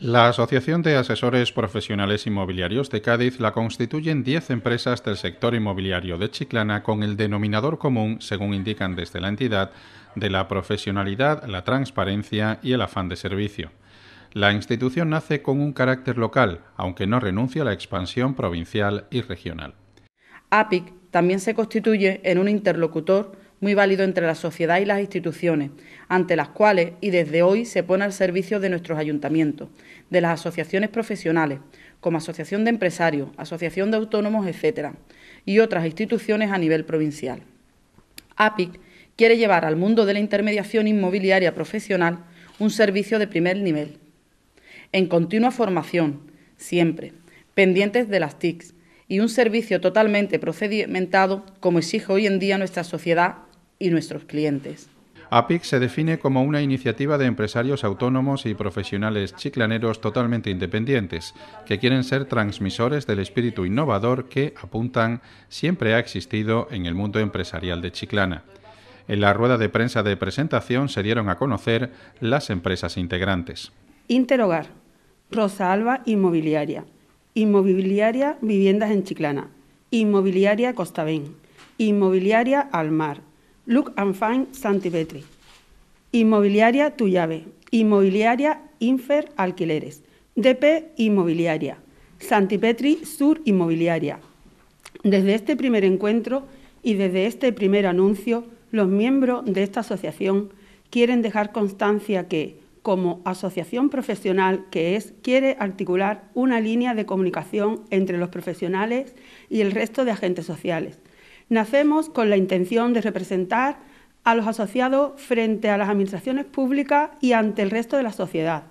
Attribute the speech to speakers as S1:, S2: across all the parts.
S1: La Asociación de Asesores Profesionales Inmobiliarios de Cádiz la constituyen 10 empresas del sector inmobiliario de Chiclana con el denominador común, según indican desde la entidad, de la profesionalidad, la transparencia y el afán de servicio. La institución nace con un carácter local, aunque no renuncia a la expansión provincial y regional.
S2: APIC también se constituye en un interlocutor muy válido entre la sociedad y las instituciones, ante las cuales y desde hoy se pone al servicio de nuestros ayuntamientos, de las asociaciones profesionales, como Asociación de Empresarios, Asociación de Autónomos, etcétera, y otras instituciones a nivel provincial. APIC quiere llevar al mundo de la intermediación inmobiliaria profesional un servicio de primer nivel, en continua formación, siempre, pendientes de las TICs, y un servicio totalmente procedimentado como exige hoy en día nuestra sociedad y nuestros clientes.
S1: APIC se define como una iniciativa de empresarios autónomos y profesionales chiclaneros totalmente independientes, que quieren ser transmisores del espíritu innovador que, apuntan, siempre ha existido en el mundo empresarial de Chiclana. En la rueda de prensa de presentación se dieron a conocer las empresas integrantes.
S3: Interhogar, Rosa Alba Inmobiliaria, Inmobiliaria Viviendas en Chiclana, Inmobiliaria Costavén, Inmobiliaria Almar, Look and Find Santipetri. Inmobiliaria Tu Llave. Inmobiliaria Infer Alquileres. DP Inmobiliaria. Santipetri Sur Inmobiliaria. Desde este primer encuentro y desde este primer anuncio, los miembros de esta asociación quieren dejar constancia que, como asociación profesional que es, quiere articular una línea de comunicación entre los profesionales y el resto de agentes sociales, Nacemos con la intención de representar a los asociados frente a las administraciones públicas y ante el resto de la sociedad.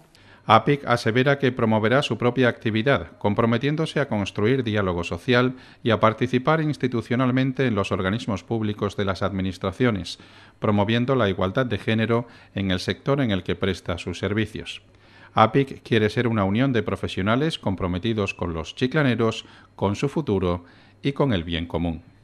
S1: APIC asevera que promoverá su propia actividad, comprometiéndose a construir diálogo social y a participar institucionalmente en los organismos públicos de las administraciones, promoviendo la igualdad de género en el sector en el que presta sus servicios. APIC quiere ser una unión de profesionales comprometidos con los chiclaneros, con su futuro y con el bien común.